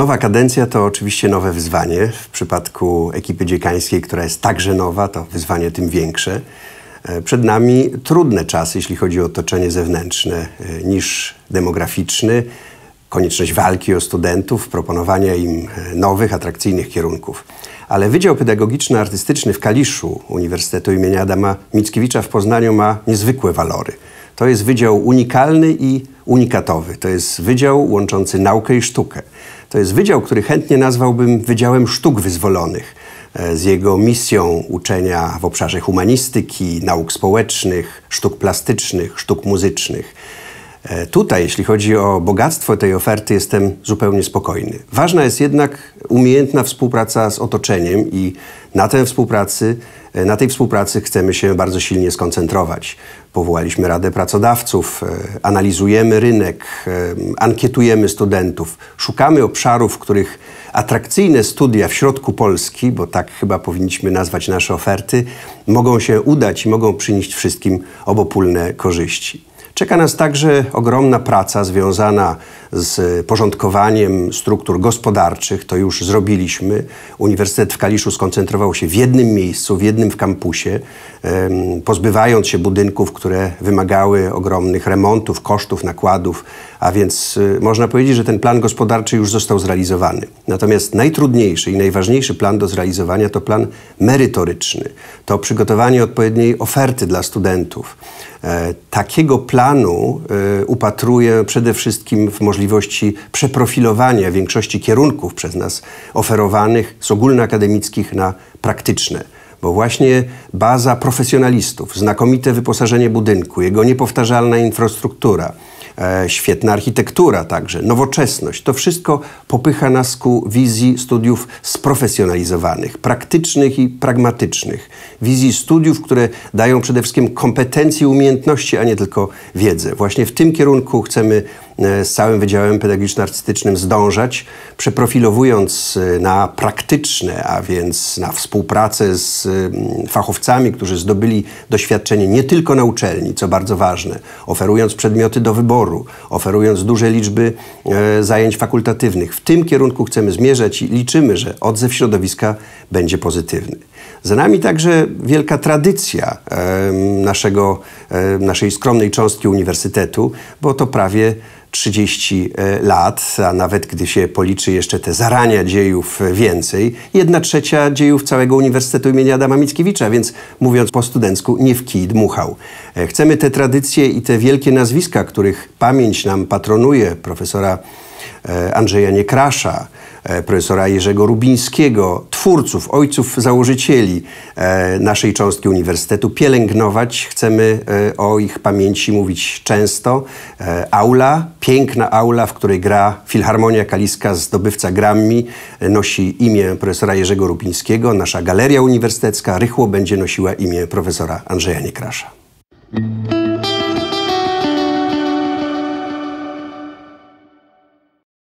Nowa kadencja to oczywiście nowe wyzwanie. W przypadku ekipy dziekańskiej, która jest także nowa, to wyzwanie tym większe. E, przed nami trudne czasy, jeśli chodzi o otoczenie zewnętrzne, e, niż demograficzny, konieczność walki o studentów, proponowania im e, nowych, atrakcyjnych kierunków. Ale Wydział Pedagogiczno-Artystyczny w Kaliszu Uniwersytetu im. Adama Mickiewicza w Poznaniu ma niezwykłe walory. To jest wydział unikalny i unikatowy. To jest wydział łączący naukę i sztukę. To jest wydział, który chętnie nazwałbym Wydziałem Sztuk Wyzwolonych e, z jego misją uczenia w obszarze humanistyki, nauk społecznych, sztuk plastycznych, sztuk muzycznych. E, tutaj, jeśli chodzi o bogactwo tej oferty, jestem zupełnie spokojny. Ważna jest jednak umiejętna współpraca z otoczeniem i na, tę współpracy, e, na tej współpracy chcemy się bardzo silnie skoncentrować. Powołaliśmy Radę Pracodawców, e, analizujemy rynek, ankietujemy studentów, szukamy obszarów, w których atrakcyjne studia w środku Polski, bo tak chyba powinniśmy nazwać nasze oferty, mogą się udać i mogą przynieść wszystkim obopólne korzyści. Czeka nas także ogromna praca związana z porządkowaniem struktur gospodarczych. To już zrobiliśmy. Uniwersytet w Kaliszu skoncentrował się w jednym miejscu, w jednym w kampusie, pozbywając się budynków, które wymagały ogromnych remontów, kosztów, nakładów a więc y, można powiedzieć, że ten plan gospodarczy już został zrealizowany. Natomiast najtrudniejszy i najważniejszy plan do zrealizowania to plan merytoryczny. To przygotowanie odpowiedniej oferty dla studentów. E, takiego planu y, upatruję przede wszystkim w możliwości przeprofilowania większości kierunków przez nas oferowanych z ogólnoakademickich na praktyczne. Bo właśnie baza profesjonalistów, znakomite wyposażenie budynku, jego niepowtarzalna infrastruktura, E, świetna architektura także, nowoczesność. To wszystko popycha nas ku wizji studiów sprofesjonalizowanych, praktycznych i pragmatycznych. Wizji studiów, które dają przede wszystkim kompetencje, umiejętności, a nie tylko wiedzę. Właśnie w tym kierunku chcemy E, z całym Wydziałem Pedagogiczno-Artystycznym zdążać, przeprofilowując e, na praktyczne, a więc na współpracę z mm, fachowcami, którzy zdobyli doświadczenie nie tylko na uczelni, co bardzo ważne, oferując przedmioty do wyboru, oferując duże liczby e, zajęć fakultatywnych. W tym kierunku chcemy zmierzać i liczymy, że odzew środowiska będzie pozytywny. Za nami także wielka tradycja naszego, naszej skromnej cząstki uniwersytetu, bo to prawie 30 e, lat, a nawet gdy się policzy jeszcze te zarania dziejów e, więcej, jedna trzecia dziejów całego Uniwersytetu im. Adama Mickiewicza, więc mówiąc po studencku, nie w kij dmuchał. E, chcemy te tradycje i te wielkie nazwiska, których pamięć nam patronuje, profesora Andrzeja Niekrasza, E, profesora Jerzego Rubińskiego, twórców, ojców założycieli e, naszej cząstki uniwersytetu. Pielęgnować chcemy e, o ich pamięci mówić często. Aula, piękna aula, w której gra Filharmonia Kaliska, zdobywca Grammy, nosi imię profesora Jerzego Rubińskiego. Nasza galeria uniwersytecka rychło będzie nosiła imię profesora Andrzeja Niekrasza.